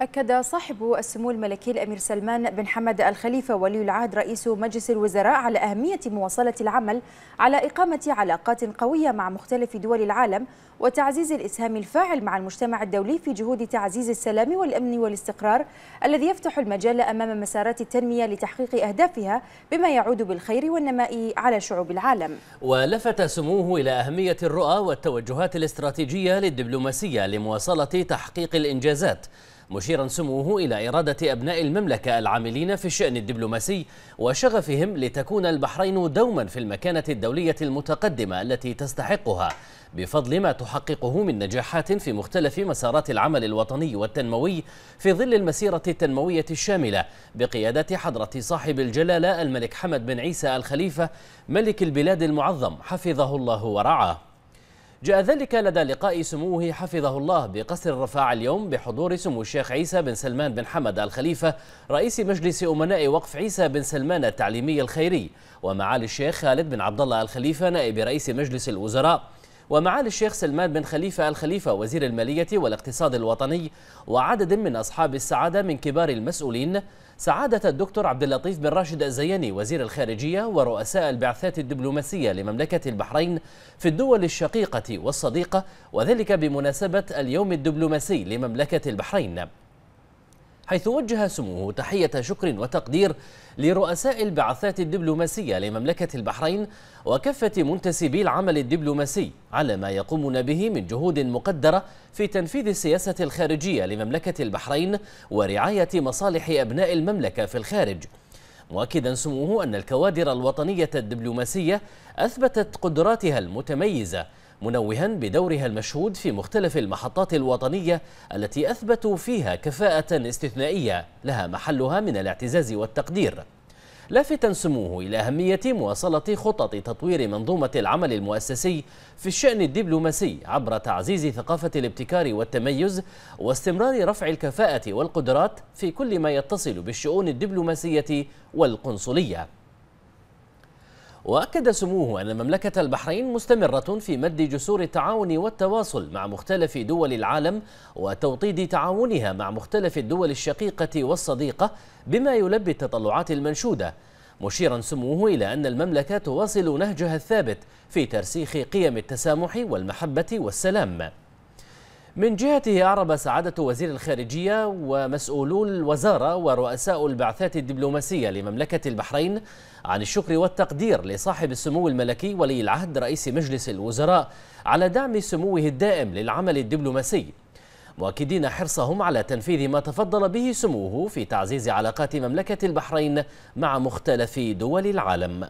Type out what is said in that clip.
أكد صاحب السمو الملكي الأمير سلمان بن حمد الخليفة ولي العهد رئيس مجلس الوزراء على أهمية مواصلة العمل على إقامة علاقات قوية مع مختلف دول العالم وتعزيز الإسهام الفاعل مع المجتمع الدولي في جهود تعزيز السلام والأمن والاستقرار الذي يفتح المجال أمام مسارات التنمية لتحقيق أهدافها بما يعود بالخير والنماء على شعوب العالم ولفت سموه إلى أهمية الرؤى والتوجهات الاستراتيجية للدبلوماسية لمواصلة تحقيق الإنجازات مشيرا سموه إلى إرادة أبناء المملكة العاملين في الشأن الدبلوماسي وشغفهم لتكون البحرين دوما في المكانة الدولية المتقدمة التي تستحقها بفضل ما تحققه من نجاحات في مختلف مسارات العمل الوطني والتنموي في ظل المسيرة التنموية الشاملة بقيادة حضرة صاحب الجلالة الملك حمد بن عيسى الخليفة ملك البلاد المعظم حفظه الله ورعاه جاء ذلك لدى لقاء سموه حفظه الله بقصر الرفاع اليوم بحضور سمو الشيخ عيسى بن سلمان بن حمد الخليفة رئيس مجلس أمناء وقف عيسى بن سلمان التعليمي الخيري ومعالي الشيخ خالد بن عبد الله الخليفة نائب رئيس مجلس الوزراء ومعالي الشيخ سلمان بن خليفة الخليفة وزير المالية والاقتصاد الوطني وعدد من أصحاب السعادة من كبار المسؤولين سعادة الدكتور عبد اللطيف بن راشد الزياني وزير الخارجية ورؤساء البعثات الدبلوماسية لمملكة البحرين في الدول الشقيقة والصديقة وذلك بمناسبة اليوم الدبلوماسي لمملكة البحرين حيث وجه سموه تحية شكر وتقدير لرؤساء البعثات الدبلوماسية لمملكة البحرين وكافة منتسبي العمل الدبلوماسي على ما يقومون به من جهود مقدرة في تنفيذ السياسة الخارجية لمملكة البحرين ورعاية مصالح أبناء المملكة في الخارج مؤكدا سموه أن الكوادر الوطنية الدبلوماسية أثبتت قدراتها المتميزة منوها بدورها المشهود في مختلف المحطات الوطنية التي أثبتوا فيها كفاءة استثنائية لها محلها من الاعتزاز والتقدير لافتا سموه إلى أهمية مواصلة خطط تطوير منظومة العمل المؤسسي في الشأن الدبلوماسي عبر تعزيز ثقافة الابتكار والتميز واستمرار رفع الكفاءة والقدرات في كل ما يتصل بالشؤون الدبلوماسية والقنصلية وأكد سموه أن مملكة البحرين مستمرة في مد جسور التعاون والتواصل مع مختلف دول العالم وتوطيد تعاونها مع مختلف الدول الشقيقة والصديقة بما يلبي التطلعات المنشودة مشيرا سموه إلى أن المملكة تواصل نهجها الثابت في ترسيخ قيم التسامح والمحبة والسلام من جهته أعرب سعادة وزير الخارجية ومسؤولو الوزارة ورؤساء البعثات الدبلوماسية لمملكة البحرين عن الشكر والتقدير لصاحب السمو الملكي ولي العهد رئيس مجلس الوزراء على دعم سموه الدائم للعمل الدبلوماسي مؤكدين حرصهم على تنفيذ ما تفضل به سموه في تعزيز علاقات مملكة البحرين مع مختلف دول العالم